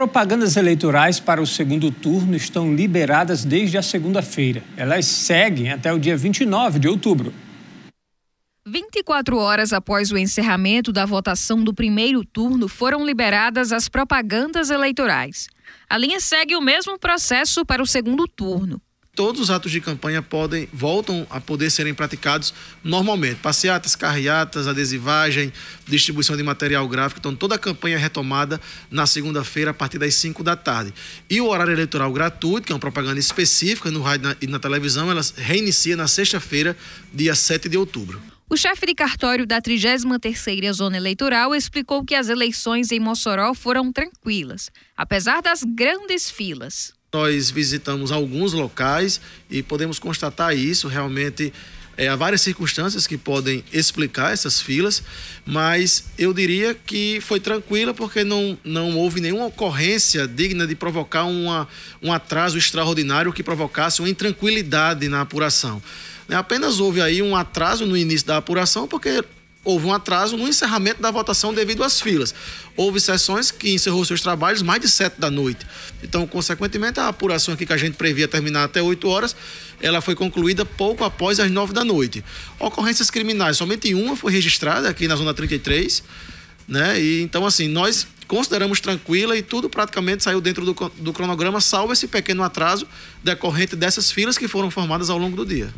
Propagandas eleitorais para o segundo turno estão liberadas desde a segunda-feira. Elas seguem até o dia 29 de outubro. 24 horas após o encerramento da votação do primeiro turno, foram liberadas as propagandas eleitorais. A linha segue o mesmo processo para o segundo turno todos os atos de campanha podem voltam a poder serem praticados normalmente. Passeatas, carreatas, adesivagem, distribuição de material gráfico. Então, toda a campanha é retomada na segunda-feira, a partir das 5 da tarde. E o horário eleitoral gratuito, que é uma propaganda específica no rádio e na televisão, ela reinicia na sexta-feira, dia 7 de outubro. O chefe de cartório da 33ª Zona Eleitoral explicou que as eleições em Mossoró foram tranquilas, apesar das grandes filas. Nós visitamos alguns locais e podemos constatar isso realmente. É, há várias circunstâncias que podem explicar essas filas, mas eu diria que foi tranquila porque não, não houve nenhuma ocorrência digna de provocar uma, um atraso extraordinário que provocasse uma intranquilidade na apuração. Né, apenas houve aí um atraso no início da apuração, porque houve um atraso no encerramento da votação devido às filas. Houve sessões que encerrou seus trabalhos mais de sete da noite. Então, consequentemente, a apuração aqui que a gente previa terminar até 8 horas, ela foi concluída pouco após as 9 da noite. Ocorrências criminais, somente uma foi registrada aqui na zona 33, né? E então assim, nós consideramos tranquila e tudo praticamente saiu dentro do, do cronograma, salvo esse pequeno atraso decorrente dessas filas que foram formadas ao longo do dia.